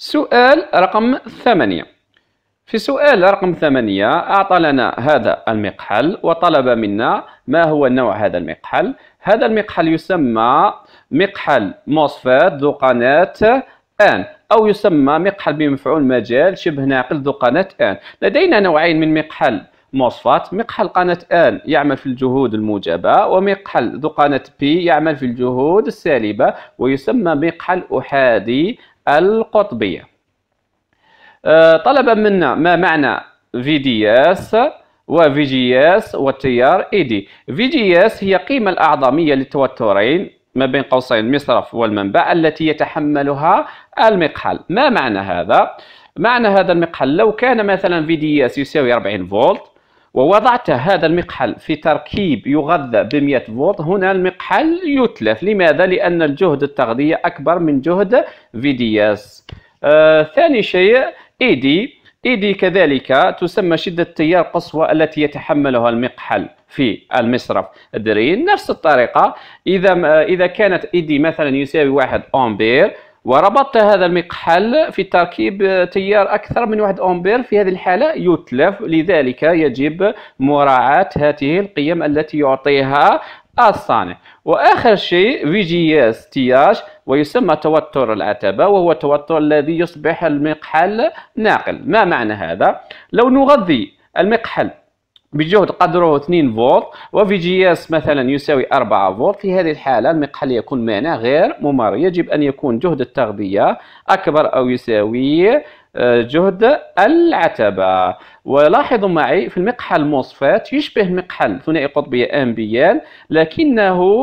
سؤال رقم ثمانية في سؤال رقم ثمانية أعطى لنا هذا المقحل وطلب منا ما هو نوع هذا المقحل هذا المقحل يسمى مقحل موسفات ذو قناة آن أو يسمى مقحل بمفعول مجال شبه ناقل ذو قناة آن لدينا نوعين من مقحل موصفات مقحل قناة آن يعمل في الجهود الموجبة ومقحل ذو قناة بي يعمل في الجهود السالبة ويسمى مقحل أحادي القطبية آه، طلب منا ما معنى في دي اس في جي اس والتيار اي دي في جي اس هي قيمة الأعظمية للتوترين ما بين قوسين المصرف والمنبع التي يتحملها المقحل ما معنى هذا؟ معنى هذا المقحل لو كان مثلا في دي اس يساوي 40 فولت ووضعت هذا المقحل في تركيب يغذى ب 100 فولت هنا المقحل يتلف لماذا لان الجهد التغذيه اكبر من جهد في دي اس آه، ثاني شيء اي دي اي دي كذلك تسمى شده التيار قصوى التي يتحملها المقحل في المصرف درين نفس الطريقه اذا اذا كانت اي دي مثلا يساوي 1 امبير وربط هذا المقحل في تركيب تيار أكثر من 1 أمبير في هذه الحالة يتلف لذلك يجب مراعاة هذه القيم التي يعطيها الصانع واخر شيء في جي اس تياج ويسمى توتر العتبه وهو التوتر الذي يصبح المقحل ناقل ما معنى هذا لو نغذي المقحل بجهد قدره 2 فولت وفي جي اس مثلا يساوي 4 فولت في هذه الحالة المقحل يكون مانع غير ممر يجب أن يكون جهد التغذية أكبر أو يساوي آه، جهد العتبة ولاحظوا معي في المقحل مصفات يشبه مقحل ثنائي قطبية أمبيان لكنه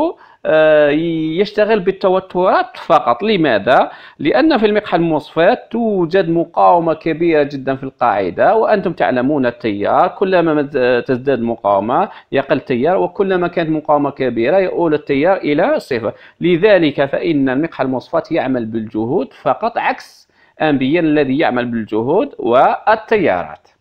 آه، يشتغل بالتوترات فقط لماذا؟ لأن في المقحى الموصفات توجد مقاومة كبيرة جدا في القاعدة وأنتم تعلمون التيار كلما تزداد مقاومة يقل التيار وكلما كانت مقاومة كبيرة يؤول التيار إلى صفر لذلك فإن المقحى الموصفات يعمل بالجهود فقط عكس أنبيا الذي يعمل بالجهود والتيارات